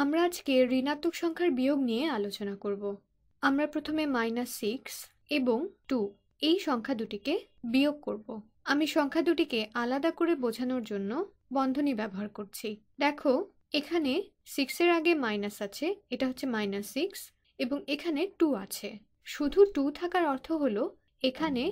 আমরা আজকে ঋণাত্মক সংখ্যার বিয়োগ নিয়ে আলোচনা করব আমরা প্রথমে মাইনাস সিক্স এবং টু এই সংখ্যা দুটিকে বিয়োগ করব। আমি সংখ্যা দুটিকে আলাদা করে বোঝানোর জন্য বন্ধনী ব্যবহার করছি দেখো এখানে সিক্সের আগে মাইনাস আছে এটা হচ্ছে মাইনাস সিক্স এবং এখানে টু আছে শুধু টু থাকার অর্থ হলো এখানে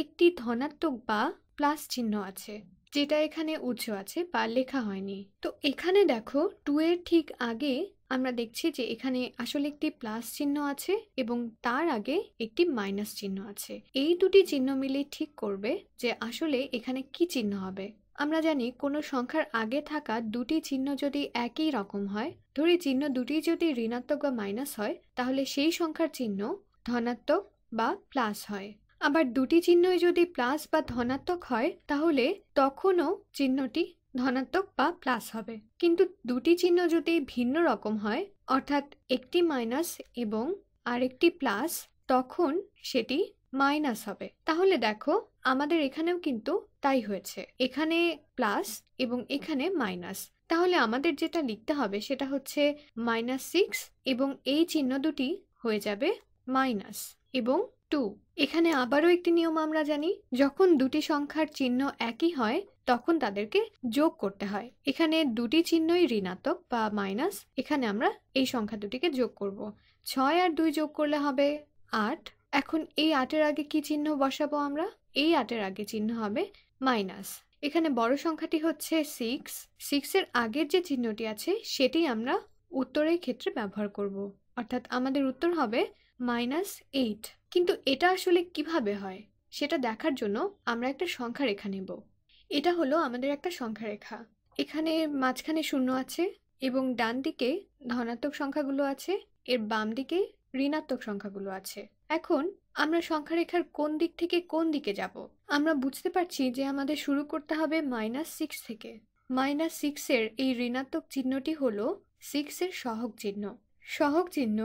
একটি ধনাত্মক বা প্লাস চিহ্ন আছে যেটা এখানে উঁচু আছে বা লেখা হয়নি তো এখানে দেখো টু এর ঠিক আগে আমরা দেখছি যে এখানে আসলে একটি প্লাস চিহ্ন আছে এবং তার আগে একটি মাইনাস চিহ্ন আছে এই দুটি চিহ্ন মিলে ঠিক করবে যে আসলে এখানে কি চিহ্ন হবে আমরা জানি কোনো সংখ্যার আগে থাকা দুটি চিহ্ন যদি একই রকম হয় ধরি চিহ্ন দুটি যদি ঋণাত্মক বা মাইনাস হয় তাহলে সেই সংখ্যার চিহ্ন ধনাত্মক বা প্লাস হয় আবার দুটি চিহ্নই যদি প্লাস বা ধনাত্মক হয় তাহলে তখনও চিহ্নটি ধনাত্মক বা প্লাস হবে কিন্তু দুটি চিহ্ন যদি ভিন্ন রকম হয় অর্থাৎ একটি মাইনাস এবং আরেকটি প্লাস তখন সেটি মাইনাস হবে তাহলে দেখো আমাদের এখানেও কিন্তু তাই হয়েছে এখানে প্লাস এবং এখানে মাইনাস তাহলে আমাদের যেটা লিখতে হবে সেটা হচ্ছে মাইনাস সিক্স এবং এই চিহ্ন দুটি হয়ে যাবে মাইনাস এবং টু এখানে আবারও একটি নিয়ম আমরা জানি যখন দুটি সংখ্যার চিহ্ন একই হয় তখন তাদেরকে যোগ করতে হয় এখানে দুটি চিহ্নই ঋণাত্মক বা মাইনাস এখানে আমরা এই সংখ্যা দুটিকে যোগ করব। ছয় আর দুই যোগ করলে হবে আট এখন এই আটের আগে কি চিহ্ন বসাবো আমরা এই আটের আগে চিহ্ন হবে মাইনাস এখানে বড় সংখ্যাটি হচ্ছে সিক্স সিক্সের আগের যে চিহ্নটি আছে সেটি আমরা উত্তরের ক্ষেত্রে ব্যবহার করব। অর্থাৎ আমাদের উত্তর হবে মাইনাস এইট কিন্তু এটা আসলে কিভাবে হয় সেটা দেখার জন্য আমরা একটা সংখ্যা রেখা নেব এটা হলো আমাদের একটা সংখ্যা রেখা এখানে মাঝখানে শূন্য আছে এবং ডান দিকে ধনাত্মক সংখ্যাগুলো আছে এর বাম দিকে ঋণাত্মক সংখ্যাগুলো আছে এখন আমরা সংখ্যা রেখার কোন দিক থেকে কোন দিকে যাব আমরা বুঝতে পারছি যে আমাদের শুরু করতে হবে মাইনাস সিক্স থেকে মাইনাস সিক্সের এই ঋণাত্মক চিহ্নটি হল সিক্সের সহগ চিহ্ন সহগ চিহ্ন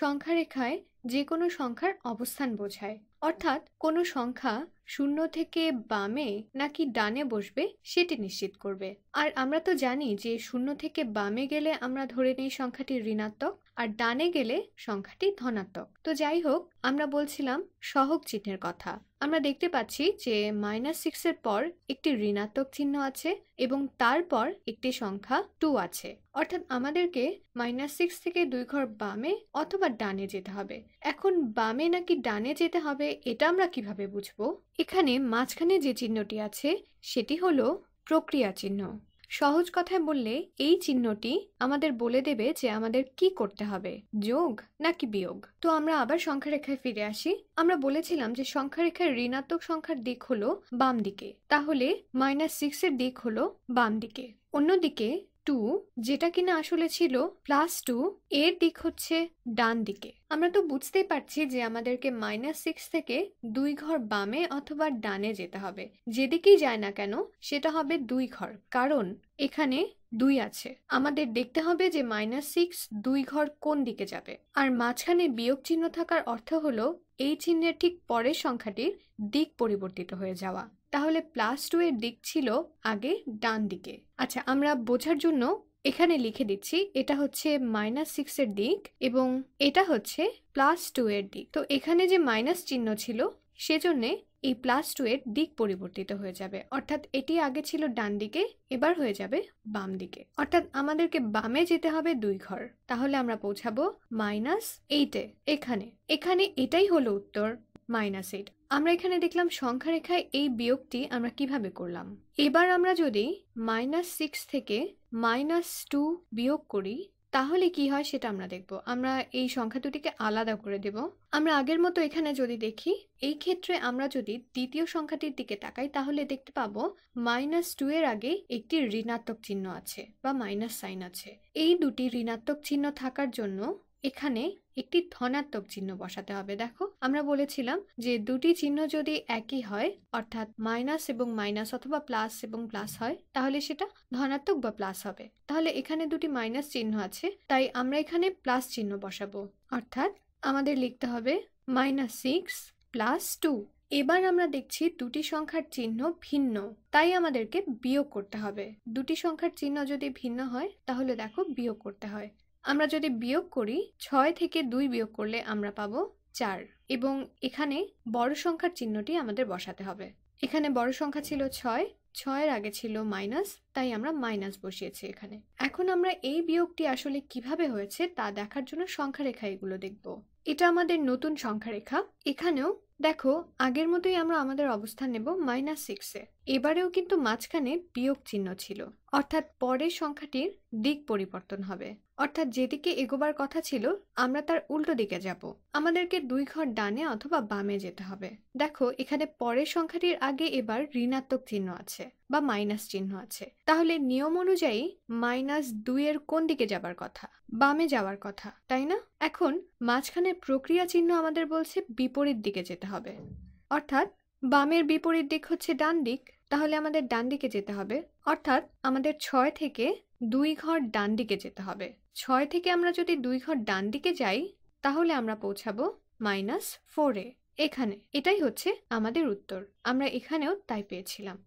সংখ্যা রেখায় যে কোনো সংখ্যার অবস্থান বোঝায় অর্থাৎ কোনো সংখ্যা শূন্য থেকে বামে নাকি ডানে বসবে সেটি নিশ্চিত করবে আর আমরা তো জানি যে শূন্য থেকে বামে গেলে আমরা ধরে নিই সংখ্যাটি ঋণাত্মক আর ডানে গেলে সংখ্যাটি ধনাত্মক তো যাই হোক আমরা বলছিলাম সহগ চিহ্নের কথা আমরা দেখতে পাচ্ছি যে মাইনাস সিক্সের পর একটি ঋণাত্মক চিহ্ন আছে এবং তারপর একটি সংখ্যা টু আছে অর্থাৎ আমাদেরকে মাইনাস সিক্স থেকে দুই ঘর বামে অথবা ডানে যেতে হবে এখন বামে নাকি ডানে যেতে হবে এটা আমরা কিভাবে বুঝবো এখানে মাঝখানে যে চিহ্নটি আছে সেটি হলো প্রক্রিয়া চিহ্ন সহজ কথায় বললে এই চিহ্নটি আমাদের বলে দেবে যে আমাদের কি করতে হবে যোগ নাকি বিয়োগ তো আমরা আবার সংখ্যা রেখায় ফিরে আসি আমরা বলেছিলাম যে সংখ্যা রেখার ঋণাত্মক সংখ্যার দিক হলো বাম দিকে তাহলে মাইনাস সিক্স এর দিক হলো বাম দিকে অন্যদিকে টু যেটা কিনা আসলে ছিল প্লাস টু এর দিক হচ্ছে ডান দিকে আমরা তো বুঝতেই পারছি যে আমাদেরকে মাইনাস সিক্স থেকে দুই ঘর বামে অথবা ডানে যেতে হবে যেদিকেই যায় না কেন সেটা হবে দুই ঘর কারণ এখানে দুই আছে আমাদের দেখতে হবে যে মাইনাস সিক্স দুই ঘর কোন দিকে যাবে আর মাঝখানে বিয়োগ চিহ্ন থাকার অর্থ হলো এই চিহ্নের ঠিক পরের সংখ্যাটির দিক পরিবর্তিত হয়ে যাওয়া তাহলে প্লাস টু এর দিক ছিল আগে ডান দিকে আচ্ছা আমরা বোঝার জন্য এখানে লিখে দিচ্ছি এটা হচ্ছে মাইনাস সিক্স এর দিক এবং এটা হচ্ছে প্লাস টু এর দিক তো এখানে যে মাইনাস চিহ্ন ছিল সেজন্যে এই প্লাস টু এর দিক পরিবর্তিত হয়ে যাবে অর্থাৎ এটি আগে ছিল ডান দিকে এবার হয়ে যাবে বাম দিকে অর্থাৎ আমাদেরকে বামে যেতে হবে দুই ঘর তাহলে আমরা পৌঁছাবো মাইনাস এইটে এখানে এখানে এটাই হলো উত্তর মাইনাস এইট আমরা এখানে দেখলাম সংখ্যা রেখায় এই বিয়োগটি আমরা কিভাবে করলাম এবার আমরা যদি মাইনাস সিক্স থেকে মাইনাস টু বিয়োগ করি তাহলে কি হয় সেটা আমরা দেখব আমরা এই সংখ্যা দুটিকে আলাদা করে দেব আমরা আগের মতো এখানে যদি দেখি এই ক্ষেত্রে আমরা যদি দ্বিতীয় সংখ্যাটির দিকে তাকাই তাহলে দেখতে পাবো মাইনাস টু এর আগে একটি ঋণাত্মক চিহ্ন আছে বা মাইনাস সাইন আছে এই দুটি ঋণাত্মক চিহ্ন থাকার জন্য এখানে একটি ধনাত্মক চিহ্ন বসাতে হবে দেখো আমরা বলেছিলাম যে দুটি চিহ্ন যদি একই হয় অর্থাৎ মাইনাস এবং মাইনাস অথবা প্লাস এবং প্লাস হয় তাহলে সেটা ধনাত্মক বা প্লাস হবে তাহলে এখানে দুটি মাইনাস চিহ্ন আছে তাই আমরা এখানে প্লাস চিহ্ন বসাবো অর্থাৎ আমাদের লিখতে হবে মাইনাস সিক্স প্লাস টু এবার আমরা দেখছি দুটি সংখ্যার চিহ্ন ভিন্ন তাই আমাদেরকে বিয়োগ করতে হবে দুটি সংখ্যার চিহ্ন যদি ভিন্ন হয় তাহলে দেখো বিয়োগ করতে হয় আমরা যদি বিয়োগ করি ছয় থেকে দুই বিয়োগ করলে আমরা পাবো চার এবং এখানে বড় সংখ্যার চিহ্নটি আমাদের বসাতে হবে এখানে বড় সংখ্যা ছিল ছয় ছয়ের আগে ছিল মাইনাস তাই আমরা মাইনাস বসিয়েছি এখানে এখন আমরা এই বিয়োগটি আসলে কিভাবে হয়েছে তা দেখার জন্য সংখ্যারেখা এগুলো দেখব এটা আমাদের নতুন সংখ্যারেখা এখানেও দেখো আগের মতোই আমরা আমাদের অবস্থান নেব মাইনাস সিক্সে এবারেও কিন্তু মাঝখানে বিয়োগ চিহ্ন ছিল অর্থাৎ পরের সংখ্যাটির দিক পরিবর্তন হবে অর্থাৎ যেদিকে এগোবার কথা ছিল আমরা তার উল্টো দিকে যাব আমাদেরকে দুই ঘর ডানে অথবা বামে যেতে হবে দেখো এখানে পরের সংখ্যাটির আগে এবার ঋণাত্মক চিহ্ন আছে বা মাইনাস চিহ্ন আছে তাহলে নিয়ম অনুযায়ী মাইনাস দুইয়ের কোন দিকে যাবার কথা বামে যাওয়ার কথা তাই না এখন মাঝখানে প্রক্রিয়া চিহ্ন আমাদের বলছে বিপরীত দিকে যেতে হবে অর্থাৎ বামের বিপরীত দিক হচ্ছে ডান দিক তাহলে আমাদের ডান দিকে যেতে হবে অর্থাৎ আমাদের ছয় থেকে দুই ঘর ডান দিকে যেতে হবে ছয় থেকে আমরা যদি দুই ঘর ডান দিকে যাই তাহলে আমরা পৌঁছাবো মাইনাস ফোরে এখানে এটাই হচ্ছে আমাদের উত্তর আমরা এখানেও তাই পেয়েছিলাম